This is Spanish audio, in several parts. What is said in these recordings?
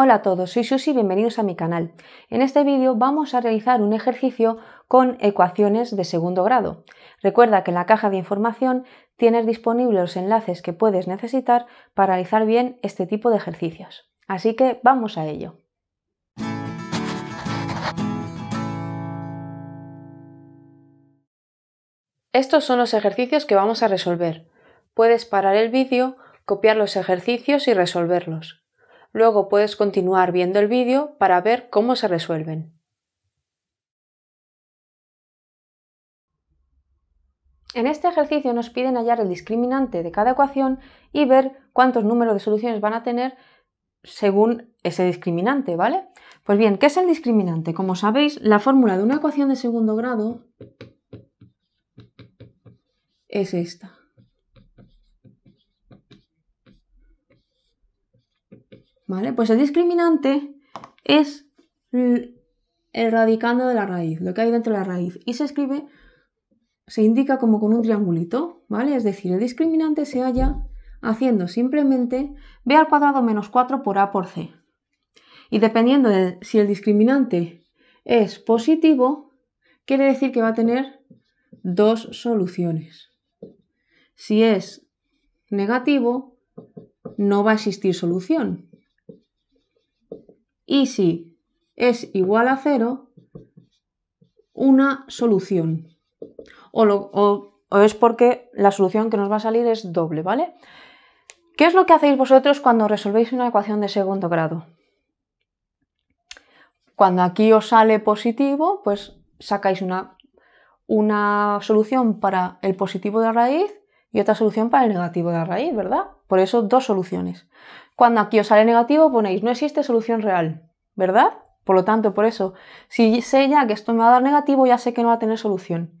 Hola a todos, soy Susy, y bienvenidos a mi canal. En este vídeo vamos a realizar un ejercicio con ecuaciones de segundo grado. Recuerda que en la caja de información tienes disponibles los enlaces que puedes necesitar para realizar bien este tipo de ejercicios. Así que vamos a ello. Estos son los ejercicios que vamos a resolver. Puedes parar el vídeo, copiar los ejercicios y resolverlos. Luego puedes continuar viendo el vídeo para ver cómo se resuelven. En este ejercicio nos piden hallar el discriminante de cada ecuación y ver cuántos números de soluciones van a tener según ese discriminante, ¿vale? Pues bien, ¿qué es el discriminante? Como sabéis, la fórmula de una ecuación de segundo grado es esta. Pues el discriminante es el radicando de la raíz, lo que hay dentro de la raíz. Y se escribe, se indica como con un triangulito, ¿vale? Es decir, el discriminante se halla haciendo simplemente b al cuadrado menos 4 por a por c. Y dependiendo de si el discriminante es positivo, quiere decir que va a tener dos soluciones. Si es negativo, no va a existir solución y si es igual a cero, una solución. O, es porque la solución que nos va a salir es doble, ¿vale? ¿Qué es lo que hacéis vosotros cuando resolvéis una ecuación de segundo grado? Cuando aquí os sale positivo, pues sacáis una, una solución para el positivo de la raíz y otra solución para el negativo de la raíz, ¿verdad? Por eso, dos soluciones. Cuando aquí os sale negativo, ponéis no existe solución real, ¿verdad? Por lo tanto, por eso, si sé ya que esto me va a dar negativo, ya sé que no va a tener solución.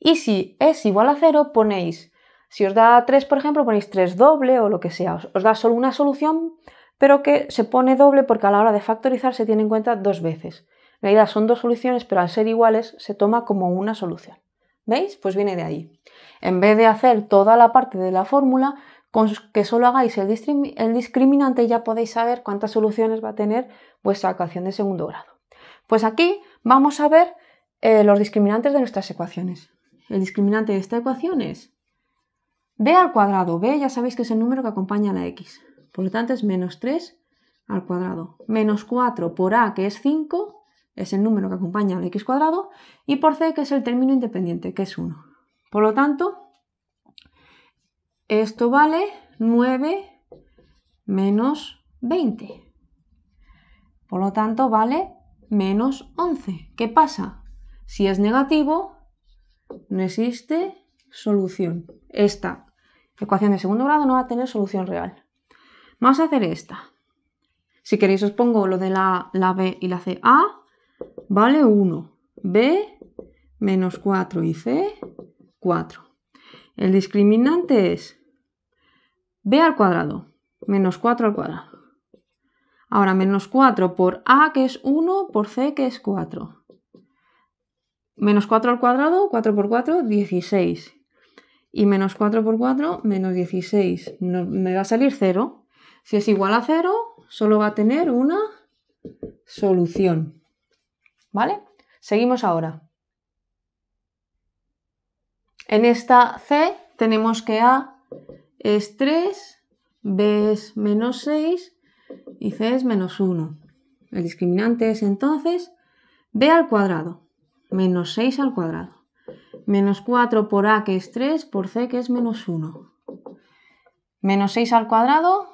Y si es igual a cero, ponéis, si os da 3, por ejemplo, ponéis 3 doble o lo que sea. Os, da solo una solución, pero que se pone doble porque a la hora de factorizar se tiene en cuenta dos veces. En realidad son dos soluciones, pero al ser iguales se toma como una solución. ¿Veis? Pues viene de ahí. En vez de hacer toda la parte de la fórmula, con que solo hagáis el, discriminante ya podéis saber cuántas soluciones va a tener vuestra ecuación de segundo grado. Pues aquí vamos a ver eh, los discriminantes de nuestras ecuaciones. El discriminante de esta ecuación es b al cuadrado. b ya sabéis que es el número que acompaña a la x. Por lo tanto es menos 3 al cuadrado. Menos 4 por a que es 5 es el número que acompaña al x cuadrado, y por c, que es el término independiente, que es 1. Por lo tanto, esto vale 9 menos 20. Por lo tanto, vale menos 11. ¿Qué pasa? Si es negativo, no existe solución. Esta ecuación de segundo grado no va a tener solución real. Vamos a hacer esta. Si queréis os pongo lo de la, la B y la C A vale 1. B menos 4 y C 4. El discriminante es B al cuadrado menos 4 al cuadrado. Ahora menos 4 por A que es 1 por C que es 4. Menos 4 al cuadrado, 4 por 4, 16. Y menos 4 por 4, menos 16. me va a salir 0. Si es igual a 0, solo va a tener una solución. ¿vale? Seguimos ahora. En esta C tenemos que A es 3, B es menos 6 y C es menos 1. El discriminante es entonces B al cuadrado, menos 6 al cuadrado, menos 4 por A que es 3, por C que es menos 1. Menos 6 al cuadrado,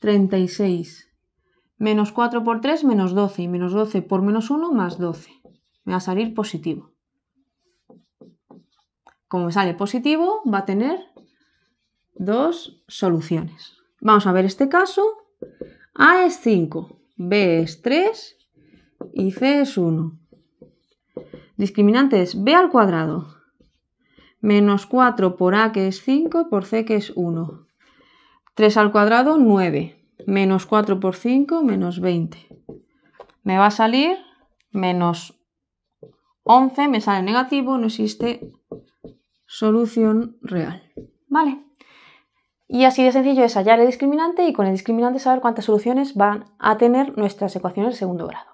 36. Menos 4 por 3, menos 12. Y menos 12 por menos 1, más 12. Me va a salir positivo. Como me sale positivo, va a tener dos soluciones. Vamos a ver este caso. A es 5, B es 3 y C es 1. es B al cuadrado. Menos 4 por A que es 5, por C que es 1. 3 al cuadrado, 9 menos 4 por 5, menos 20. Me va a salir menos 11, me sale negativo, no existe solución real. ¿Vale? Y así de sencillo es hallar el discriminante y con el discriminante saber cuántas soluciones van a tener nuestras ecuaciones de segundo grado.